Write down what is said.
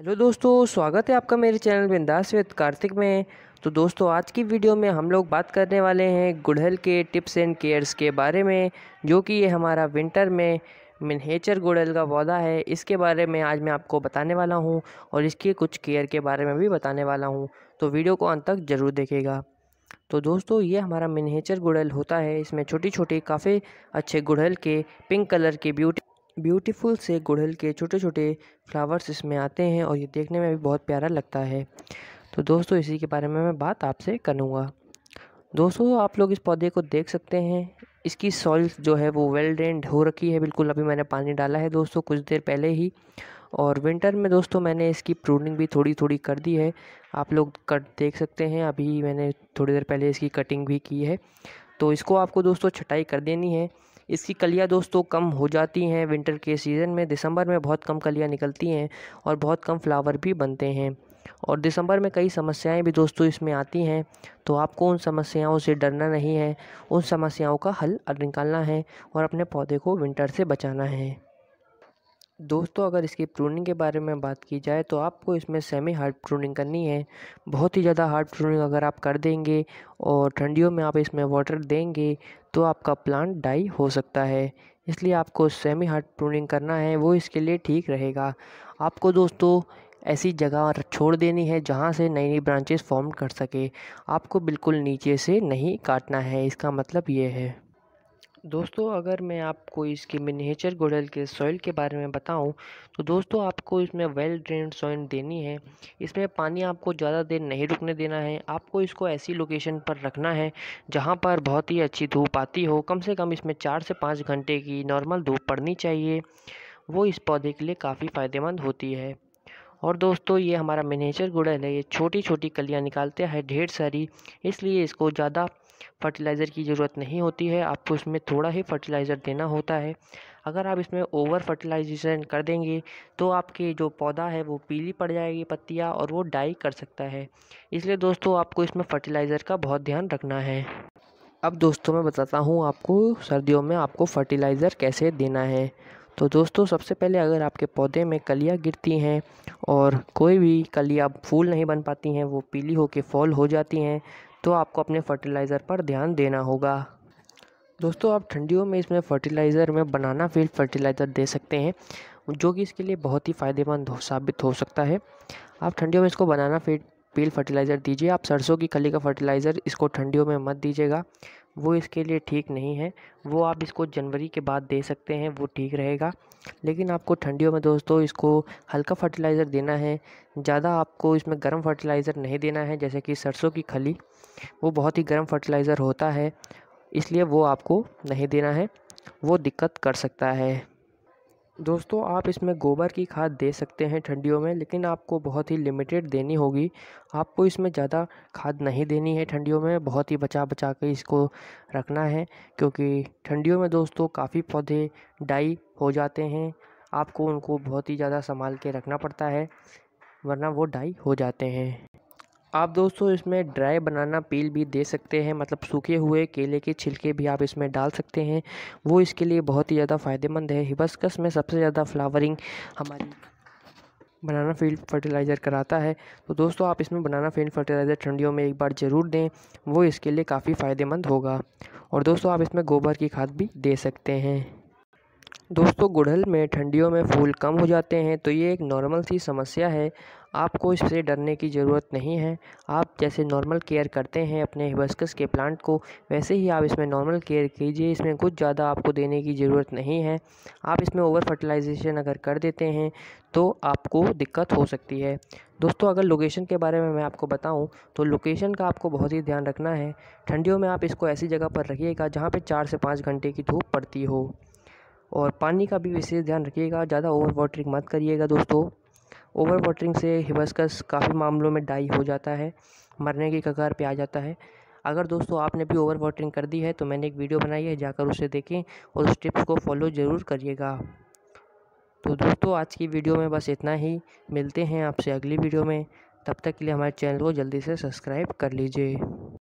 hello दोस्तों स्वागत है आपका मेरे चैनल बिंदास विद कार्तिक में तो दोस्तों आज की वीडियो में हम लोग बात करने वाले हैं गुड़हल के टिप्स एंड केयर्स के बारे में जो कि ये हमारा विंटर में मिनहेचर गुड़हल का पौधा है इसके बारे में आज मैं आपको बताने वाला हूँ और इसके कुछ केयर के बारे में भी बताने वाला हूँ तो वीडियो को अंत तक ज़रूर देखेगा तो दोस्तों ये हमारा मिनहेचर गुड़हल होता है इसमें छोटी छोटी काफ़ी अच्छे गुड़हल के पिंक कलर के ब्यूटी ब्यूटीफुल से गुड़हल के छोटे छोटे फ्लावर्स इसमें आते हैं और ये देखने में भी बहुत प्यारा लगता है तो दोस्तों इसी के बारे में मैं बात आपसे करूँगा दोस्तों आप लोग इस पौधे को देख सकते हैं इसकी सॉइल जो है वो वेल ड्रेंड हो रखी है बिल्कुल अभी मैंने पानी डाला है दोस्तों कुछ देर पहले ही और विंटर में दोस्तों मैंने इसकी प्रूनिंग भी थोड़ी थोड़ी कर दी है आप लोग कट देख सकते हैं अभी मैंने थोड़ी देर पहले इसकी कटिंग भी की है तो इसको आपको दोस्तों छटाई कर देनी है इसकी कलियाँ दोस्तों कम हो जाती हैं विंटर के सीज़न में दिसंबर में बहुत कम कलियाँ निकलती हैं और बहुत कम फ्लावर भी बनते हैं और दिसंबर में कई समस्याएं भी दोस्तों इसमें आती हैं तो आपको उन समस्याओं से डरना नहीं है उन समस्याओं का हल निकालना है और अपने पौधे को विंटर से बचाना है दोस्तों अगर इसकी प्रूनिंग के बारे में बात की जाए तो आपको इसमें सेमी हार्ड प्रूनिंग करनी है बहुत ही ज़्यादा हार्ड प्रूनिंग अगर आप कर देंगे और ठंडियों में आप इसमें वाटर देंगे तो आपका प्लांट डाई हो सकता है इसलिए आपको सेमी हार्ड प्रूनिंग करना है वो इसके लिए ठीक रहेगा आपको दोस्तों ऐसी जगह छोड़ देनी है जहाँ से नई नई ब्रांचेस फॉर्म कर सके आपको बिल्कुल नीचे से नहीं काटना है इसका मतलब ये है दोस्तों अगर मैं आपको इसके मिनीचर गुड़ल के सॉइल के बारे में बताऊं तो दोस्तों आपको इसमें वेल ड्रेन सॉइल देनी है इसमें पानी आपको ज़्यादा देर नहीं रुकने देना है आपको इसको ऐसी लोकेशन पर रखना है जहां पर बहुत ही अच्छी धूप आती हो कम से कम इसमें चार से पाँच घंटे की नॉर्मल धूप पड़नी चाहिए वो इस पौधे के लिए काफ़ी फ़ायदेमंद होती है और दोस्तों ये हमारा मिनीचर गुड़ल है ये छोटी छोटी कलियाँ निकालते हैं ढेर सारी इसलिए इसको ज़्यादा फर्टिलाइज़र की ज़रूरत नहीं होती है आपको इसमें थोड़ा ही फर्टिलाइज़र देना होता है अगर आप इसमें ओवर फर्टिलाइजेशन कर देंगे तो आपके जो पौधा है वो पीली पड़ जाएगी पत्तियाँ और वो डाई कर सकता है इसलिए दोस्तों आपको इसमें फर्टिलाइज़र का बहुत ध्यान रखना है अब दोस्तों मैं बताता हूँ आपको सर्दियों में आपको फर्टिलाइज़र कैसे देना है तो दोस्तों सबसे पहले अगर आपके पौधे में कलियाँ गिरती हैं और कोई भी कलियाँ फूल नहीं बन पाती हैं वो पीली होकर फॉल हो जाती हैं तो आपको अपने फर्टिलाइज़र पर ध्यान देना होगा दोस्तों आप ठंडियों में इसमें फर्टिलाइज़र में बनाना फील्ड फर्टिलाइज़र दे सकते हैं जो कि इसके लिए बहुत ही फ़ायदेमंद साबित हो सकता है आप ठंडियों में इसको बनाना फील्ड फील्ड फर्टिलाइज़र दीजिए आप सरसों की कली का फर्टिलाइज़र इसको ठंडियों में मत दीजिएगा वो इसके लिए ठीक नहीं है वो आप इसको जनवरी के बाद दे सकते हैं वो ठीक रहेगा लेकिन आपको ठंडियों में दोस्तों इसको हल्का फर्टिलाइज़र देना है ज़्यादा आपको इसमें गर्म फर्टिलाइज़र नहीं देना है जैसे कि सरसों की खली वो बहुत ही गर्म फर्टिलाइज़र होता है इसलिए वो आपको नहीं देना है वो दिक्कत कर सकता है दोस्तों आप इसमें गोबर की खाद दे सकते हैं ठंडियों में लेकिन आपको बहुत ही लिमिटेड देनी होगी आपको इसमें ज़्यादा खाद नहीं देनी है ठंडियों में बहुत ही बचा बचा के इसको रखना है क्योंकि ठंडियों में दोस्तों काफ़ी पौधे डाई हो जाते हैं आपको उनको बहुत ही ज़्यादा संभाल के रखना पड़ता है वरना वो डाई हो जाते हैं आप दोस्तों इसमें ड्राई बनाना पील भी दे सकते हैं मतलब सूखे हुए केले के छिलके भी आप इसमें डाल सकते हैं वो इसके लिए बहुत ही ज़्यादा फ़ायदेमंद है हिबस्कस में सबसे ज़्यादा फ्लावरिंग हमारी बनाना फील्ड फर्टिलाइज़र कराता है तो दोस्तों आप इसमें बनाना फील्ड फर्टिलाइज़र ठंडियों में एक बार ज़रूर दें वो इसके लिए काफ़ी फ़ायदेमंद होगा और दोस्तों आप इसमें गोबर की खाद भी दे सकते हैं दोस्तों गुड़हल में ठंडियों में फूल कम हो जाते हैं तो ये एक नॉर्मल सी समस्या है आपको इससे डरने की ज़रूरत नहीं है आप जैसे नॉर्मल केयर करते हैं अपने हिबस्कस के प्लांट को वैसे ही आप इसमें नॉर्मल केयर कीजिए इसमें कुछ ज़्यादा आपको देने की ज़रूरत नहीं है आप इसमें ओवर फर्टिलाइजेशन अगर कर देते हैं तो आपको दिक्कत हो सकती है दोस्तों अगर लोकेशन के बारे में मैं आपको बताऊं तो लोकेशन का आपको बहुत ही ध्यान रखना है ठंडियों में आप इसको ऐसी जगह पर रखिएगा जहाँ पे चार से पाँच घंटे की धूप पड़ती हो और पानी का भी विशेष ध्यान रखिएगा ज़्यादा ओवर वाटरिंग मत करिएगा दोस्तों ओवर वाटरिंग से हिबस्कस काफ़ी मामलों में डाई हो जाता है मरने की कगार पे आ जाता है अगर दोस्तों आपने भी ओवर वाटरिंग कर दी है तो मैंने एक वीडियो बनाई है जाकर उसे देखें और उस टिप्स को फॉलो ज़रूर करिएगा तो दोस्तों आज की वीडियो में बस इतना ही मिलते हैं आपसे अगली वीडियो में तब तक के लिए हमारे चैनल को जल्दी से सब्सक्राइब कर लीजिए